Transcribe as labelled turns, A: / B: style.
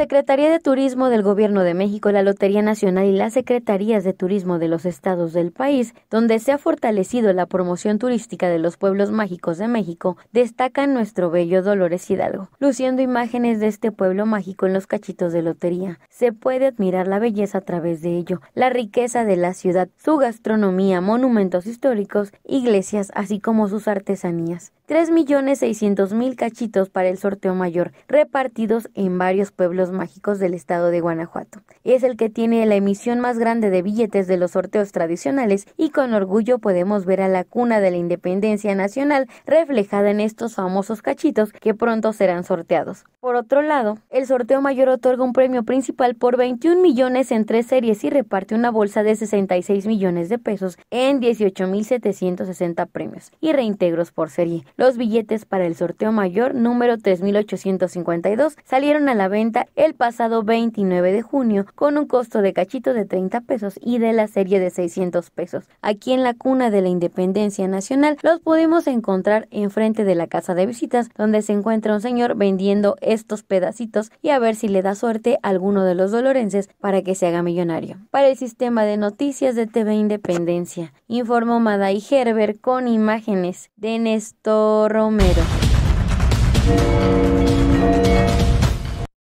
A: Secretaría de Turismo del Gobierno de México, la Lotería Nacional y las Secretarías de Turismo de los estados del país, donde se ha fortalecido la promoción turística de los pueblos mágicos de México, destacan nuestro bello Dolores Hidalgo, luciendo imágenes de este pueblo mágico en los cachitos de lotería. Se puede admirar la belleza a través de ello, la riqueza de la ciudad, su gastronomía, monumentos históricos, iglesias, así como sus artesanías. 3.600.000 cachitos para el sorteo mayor, repartidos en varios pueblos mágicos del estado de Guanajuato. Es el que tiene la emisión más grande de billetes de los sorteos tradicionales y con orgullo podemos ver a la cuna de la independencia nacional reflejada en estos famosos cachitos que pronto serán sorteados. Por otro lado, el sorteo mayor otorga un premio principal por 21 millones en tres series y reparte una bolsa de 66 millones de pesos en 18.760 premios y reintegros por serie los billetes para el sorteo mayor número 3852 salieron a la venta el pasado 29 de junio con un costo de cachito de 30 pesos y de la serie de 600 pesos. Aquí en la cuna de la Independencia Nacional los pudimos encontrar enfrente de la casa de visitas donde se encuentra un señor vendiendo estos pedacitos y a ver si le da suerte a alguno de los dolorenses para que se haga millonario. Para el sistema de noticias de TV Independencia, informó Maday Gerber con imágenes de Néstor Romero.